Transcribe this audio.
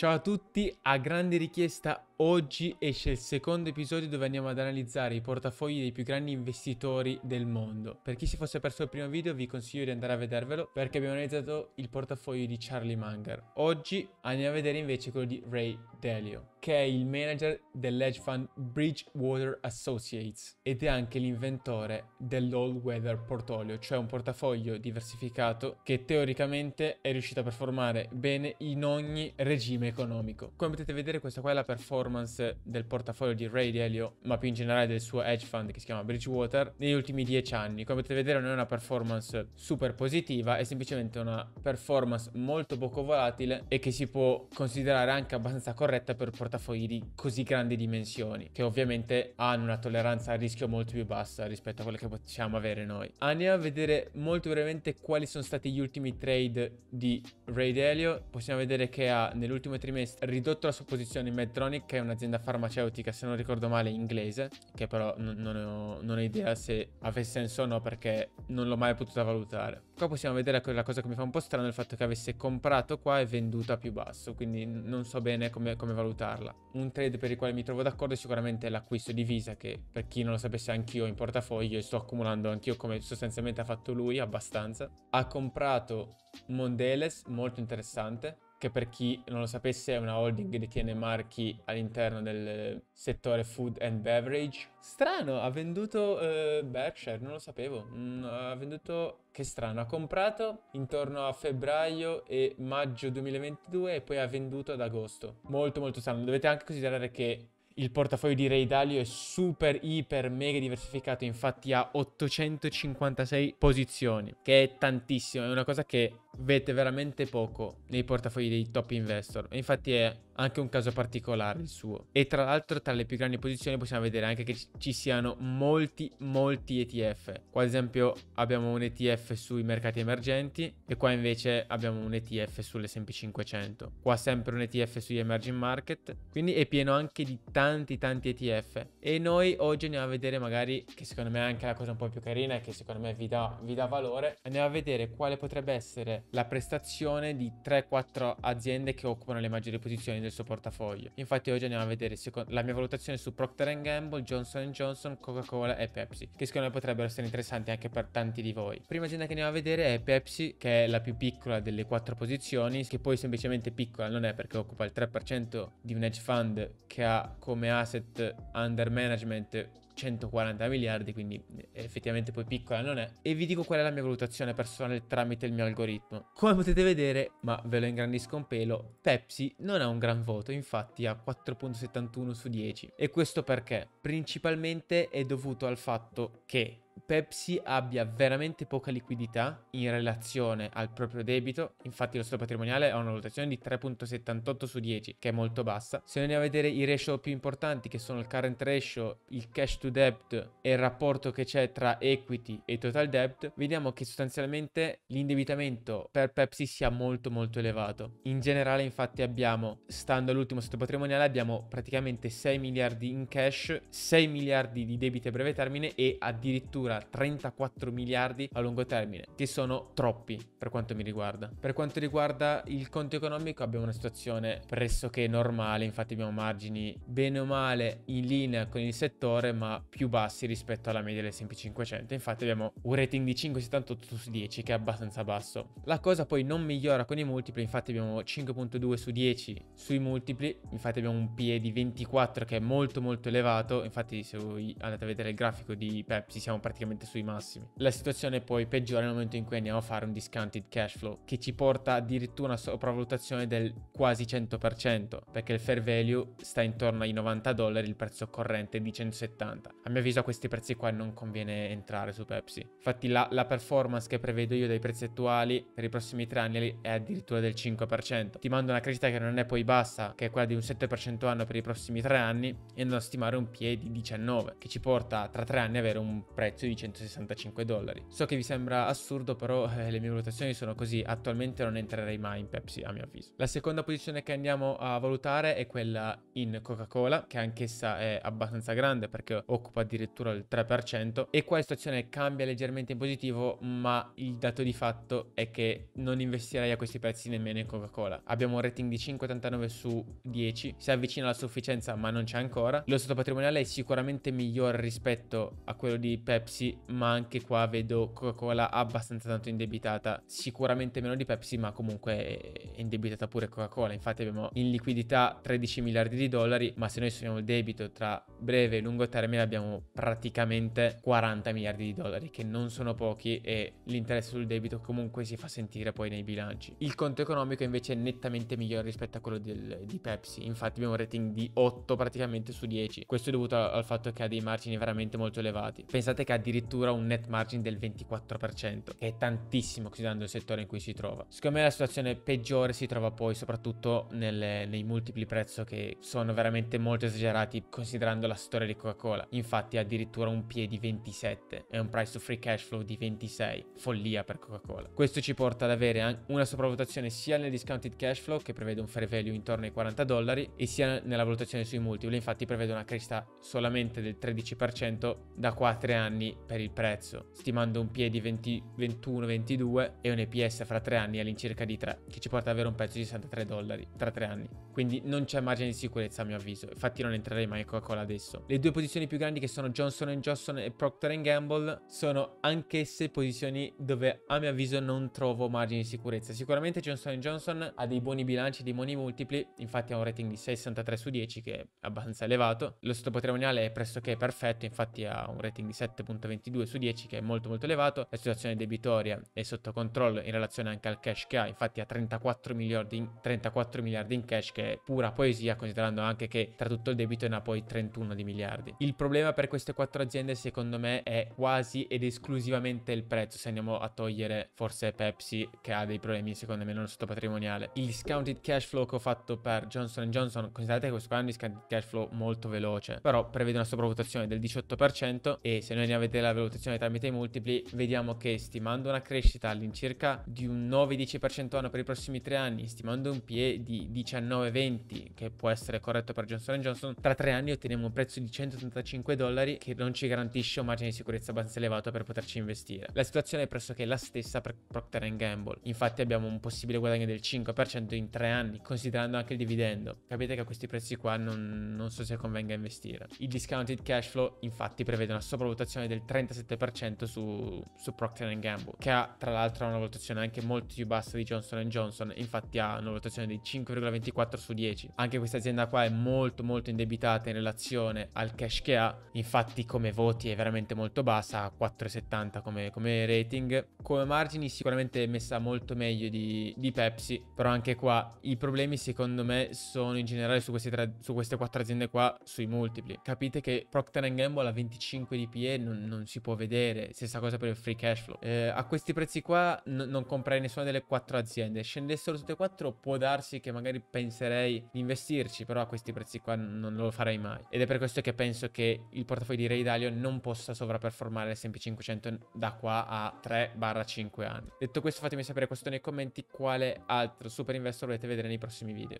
Ciao a tutti, a grande richiesta Oggi esce il secondo episodio dove andiamo ad analizzare i portafogli dei più grandi investitori del mondo. Per chi si fosse perso il primo video vi consiglio di andare a vedervelo perché abbiamo analizzato il portafoglio di Charlie Munger. Oggi andiamo a vedere invece quello di Ray Dalio che è il manager dell'edge fund Bridgewater Associates ed è anche l'inventore dell'All Weather Portfolio, cioè un portafoglio diversificato che teoricamente è riuscito a performare bene in ogni regime economico. Come potete vedere questa qua è la performance performance del portafoglio di Ray Dalio, ma più in generale del suo hedge fund che si chiama Bridgewater, negli ultimi dieci anni. Come potete vedere non è una performance super positiva, è semplicemente una performance molto poco volatile e che si può considerare anche abbastanza corretta per portafogli di così grandi dimensioni, che ovviamente hanno una tolleranza al rischio molto più bassa rispetto a quella che possiamo avere noi. Andiamo a vedere molto brevemente quali sono stati gli ultimi trade di Ray Dalio. Possiamo vedere che ha nell'ultimo trimestre ridotto la sua posizione in Medtronic che è un'azienda farmaceutica, se non ricordo male, inglese, che però non, non, ho, non ho, idea se avesse senso o no perché non l'ho mai potuta valutare. Qua possiamo vedere la cosa che mi fa un po' strano, il fatto che avesse comprato qua e venduto a più basso, quindi non so bene come, come valutarla. Un trade per il quale mi trovo d'accordo è sicuramente l'acquisto di Visa, che per chi non lo sapesse anch'io in portafoglio e sto accumulando anch'io come sostanzialmente ha fatto lui, abbastanza. Ha comprato Mondeles, molto interessante che per chi non lo sapesse è una holding che detiene marchi all'interno del settore food and beverage. Strano, ha venduto eh, Berkshire, non lo sapevo. Mm, ha venduto, che strano, ha comprato intorno a febbraio e maggio 2022 e poi ha venduto ad agosto. Molto molto strano, dovete anche considerare che il portafoglio di Ray Dalio è super, iper, mega diversificato, infatti ha 856 posizioni, che è tantissimo, è una cosa che vede veramente poco nei portafogli dei top investor. Infatti è anche un caso particolare il suo. E tra l'altro tra le più grandi posizioni possiamo vedere anche che ci siano molti, molti ETF. Qua ad esempio abbiamo un ETF sui mercati emergenti e qua invece abbiamo un ETF sulle sp 500. Qua sempre un ETF sugli emerging market, quindi è pieno anche di tanti, tanti ETF. E noi oggi andiamo a vedere magari, che secondo me è anche la cosa un po' più carina e che secondo me vi dà, vi dà valore, andiamo a vedere quale potrebbe essere la prestazione di 3-4 aziende che occupano le maggiori posizioni del suo portafoglio. Infatti oggi andiamo a vedere la mia valutazione su Procter Gamble, Johnson Johnson, Coca-Cola e Pepsi, che secondo me potrebbero essere interessanti anche per tanti di voi. Prima azienda che andiamo a vedere è Pepsi, che è la più piccola delle quattro posizioni, che poi semplicemente piccola non è perché occupa il 3% di un hedge fund che ha come asset under management 140 miliardi, quindi eh, effettivamente poi piccola non è. E vi dico qual è la mia valutazione personale tramite il mio algoritmo. Come potete vedere, ma ve lo ingrandisco un pelo, Pepsi non ha un gran voto, infatti ha 4.71 su 10. E questo perché? Principalmente è dovuto al fatto che Pepsi abbia veramente poca liquidità in relazione al proprio debito, infatti lo stato patrimoniale ha una valutazione di 3.78 su 10, che è molto bassa. Se andiamo a vedere i ratio più importanti, che sono il current ratio, il cash to debt e il rapporto che c'è tra equity e total debt, vediamo che sostanzialmente l'indebitamento per Pepsi sia molto molto elevato. In generale infatti abbiamo, stando all'ultimo stato patrimoniale, abbiamo praticamente 6 miliardi in cash, 6 miliardi di debiti a breve termine e addirittura addirittura 34 miliardi a lungo termine, che sono troppi per quanto mi riguarda. Per quanto riguarda il conto economico abbiamo una situazione pressoché normale, infatti abbiamo margini bene o male in linea con il settore, ma più bassi rispetto alla media dell'S&P 500. Infatti abbiamo un rating di 5,78 su 10 che è abbastanza basso. La cosa poi non migliora con i multipli, infatti abbiamo 5.2 su 10 sui multipli, infatti abbiamo un PE di 24 che è molto molto elevato, infatti se voi andate a vedere il grafico di Pepsi siamo praticamente praticamente sui massimi. La situazione poi peggiora nel momento in cui andiamo a fare un discounted cash flow che ci porta addirittura a una sopravvalutazione del quasi 100% perché il fair value sta intorno ai 90 dollari, il prezzo corrente di 170. A mio avviso a questi prezzi qua non conviene entrare su Pepsi. Infatti la, la performance che prevedo io dai prezzi attuali per i prossimi tre anni è addirittura del 5%. Ti mando una crescita che non è poi bassa, che è quella di un 7% anno per i prossimi tre anni e andrò a stimare un PE di 19 che ci porta tra tre anni ad avere un prezzo prezzo di 165 dollari. So che vi sembra assurdo, però eh, le mie valutazioni sono così, attualmente non entrerei mai in Pepsi a mio avviso. La seconda posizione che andiamo a valutare è quella in Coca-Cola, che anch'essa è abbastanza grande perché occupa addirittura il 3% e qua la situazione cambia leggermente in positivo, ma il dato di fatto è che non investirei a questi prezzi nemmeno in Coca-Cola. Abbiamo un rating di 5,89 su 10, si avvicina alla sufficienza ma non c'è ancora. Lo stato patrimoniale è sicuramente migliore rispetto a quello di Pepsi Pepsi, ma anche qua vedo Coca-Cola abbastanza tanto indebitata, sicuramente meno di Pepsi, ma comunque è indebitata pure Coca-Cola. Infatti abbiamo in liquidità 13 miliardi di dollari, ma se noi sommiamo il debito tra breve e lungo termine abbiamo praticamente 40 miliardi di dollari, che non sono pochi e l'interesse sul debito comunque si fa sentire poi nei bilanci. Il conto economico invece è nettamente migliore rispetto a quello del, di Pepsi, infatti abbiamo un rating di 8 praticamente su 10. Questo è dovuto al fatto che ha dei margini veramente molto elevati. Pensate che ha addirittura un net margin del 24%, che è tantissimo considerando il settore in cui si trova. Secondo me la situazione peggiore si trova poi soprattutto nelle, nei multipli prezzo che sono veramente molto esagerati considerando la storia di Coca-Cola. Infatti addirittura un PE di 27 e un price to free cash flow di 26, follia per Coca-Cola. Questo ci porta ad avere una sopravvalutazione sia nel discounted cash flow che prevede un fair value intorno ai 40 dollari e sia nella valutazione sui multipli, infatti prevede una crescita solamente del 13% da 4 anni per il prezzo, stimando un piedi 21-22 e un EPS fra 3 anni all'incirca di 3, che ci porta ad avere un prezzo di 63 dollari tra 3 anni. Quindi non c'è margine di sicurezza a mio avviso, infatti non entrerei mai in Coca-Cola adesso. Le due posizioni più grandi che sono Johnson Johnson e Procter Gamble sono anch'esse posizioni dove a mio avviso non trovo margine di sicurezza. Sicuramente Johnson Johnson ha dei buoni bilanci, di buoni multipli, infatti ha un rating di 63 su 10 che è abbastanza elevato. Lo stato patrimoniale è pressoché perfetto, infatti ha un rating di 7.1 1,22 su 10 che è molto molto elevato, la situazione debitoria è sotto controllo in relazione anche al cash che ha, infatti ha 34 miliardi in, 34 miliardi in cash che è pura poesia considerando anche che tra tutto il debito ne ha poi 31 di miliardi. Il problema per queste quattro aziende secondo me è quasi ed esclusivamente il prezzo se andiamo a togliere forse Pepsi che ha dei problemi secondo me non sotto patrimoniale. Il discounted cash flow che ho fatto per Johnson Johnson considerate che questo qua è un discounted cash flow molto veloce però prevede una sopravvalutazione del 18% e se noi ne avete tramite la valutazione tramite i multipli vediamo che stimando una crescita all'incirca di un 9-10% anno per i prossimi tre anni, stimando un PE di 19-20 che può essere corretto per Johnson Johnson, tra tre anni otteniamo un prezzo di 185 dollari che non ci garantisce un margine di sicurezza abbastanza elevato per poterci investire. La situazione è pressoché la stessa per Procter Gamble, infatti abbiamo un possibile guadagno del 5% in tre anni, considerando anche il dividendo. Capite che a questi prezzi qua non, non so se convenga investire. Il discounted cash flow infatti prevede una sopravvalutazione del del 37% su, su Procter Gamble, che ha tra l'altro una valutazione anche molto più bassa di Johnson Johnson, infatti ha una valutazione di 5,24 su 10. Anche questa azienda qua è molto molto indebitata in relazione al cash che ha, infatti come voti è veramente molto bassa, ha 4,70 come, come, rating. Come margini sicuramente messa molto meglio di, di, Pepsi, però anche qua i problemi secondo me sono in generale su, tre, su queste quattro aziende qua, sui multipli. Capite che Procter Gamble ha 25 di PE, non, non si può vedere, stessa cosa per il free cash flow. Eh, a questi prezzi qua non comprerei nessuna delle quattro aziende, scendessero tutte e quattro può darsi che magari penserei di investirci, però a questi prezzi qua non lo farei mai. Ed è per questo che penso che il portafoglio di Ray Dalio non possa sovraperformare l'S&P 500 da qua a 3-5 anni. Detto questo fatemi sapere questo nei commenti quale altro super investor volete vedere nei prossimi video.